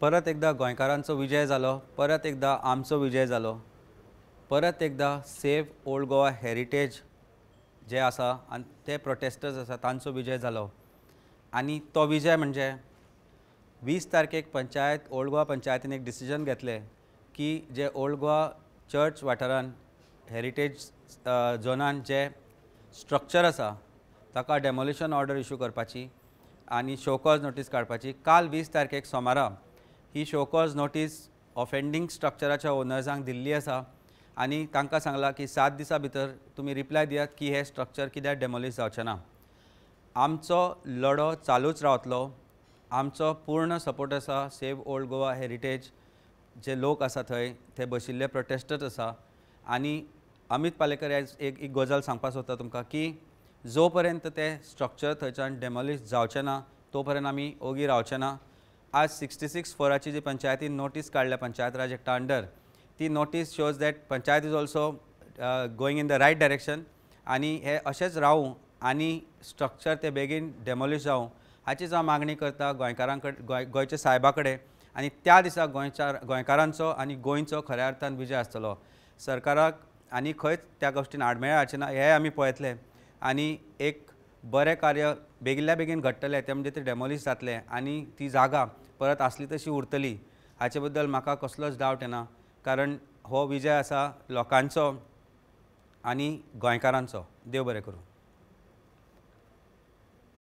परत एकदा गोंयकारांचो विजय जालो परत एकदा आमचो विजय जालो परत एकदा सेव्ह ओल्ड गोवा हेरिटेज जे आसा आनी ते प्रोटेस्टर्स आसा तांचो विजय जालो आनी तो विजय म्हणजे वीस तारखेक पंचायत ओल्ड गोवा पंचायतीन एक डिसिजन घेतले की जे ओल्ड गोवा चर्च वाठारांत हेरिटेज झोनान जे स्ट्रक्चर आसा ताका डेमोलिशन ऑर्डर इश्यू करपाची आनी शोकॉज नोटीस काडपाची काल वीस तारखेक सोमारा ही शो कॉज नोटीस ऑफेंडिंग स्ट्रक्चराच्या ओनर्सांक दिल्ली आसा आनी तांकां सांगला की सात दिसा भितर तुमी रिप्लाय दियात की हे स्ट्रक्चर कित्याक डेमोलीश जावचें ना आमचो लढो चालूच रावतलो आमचो पूर्ण सपोर्ट आसा सेव ओल्ड गोवा हेरिटेज जे लोक आसा थंय ते बशिल्ले प्रोटेस्टच आसा आनी अमित पालेकर आयज एक एक गजाल सांगपा सोदता तुमकां की जो पर्यंत ते स्ट्रक्चर थंयच्यान डेमोलीश जावचें ना तो पर्यंत आमी ओगी रावचे ना आज 66 फोराची जी panchayati नोटीस काढल्या पंचायत राज एकटा अंडर ती notice shows that panchayat is also going in the right direction आणि हे असेच राहू आणि स्ट्रक्चर ते बेगीन डेमोलीश जावं हाचीच हांव मागणी करता गोंयकारां गोंय गोंयच्या सायबा कडेन त्या दिसा गोंयच्या गोंयकारांचो आणि गोंयचो खऱ्या अर्थान विजय आसतलो सरकाराक आणि खंयच त्या गोश्टीन आडमेळ हाचे ना हे आम्ही पळयतले आणि एक बरे कार्य बेगिल्या बेगीन घडटलें ते म्हणजे ते डेमोलीश जातले आनी ती जागा परत असली तशी उरतली हाचे बद्दल म्हाका कसलोच डावट येना कारण हो विजय असा लोकांचो आणि गोंयकारांचो देव बरें करूं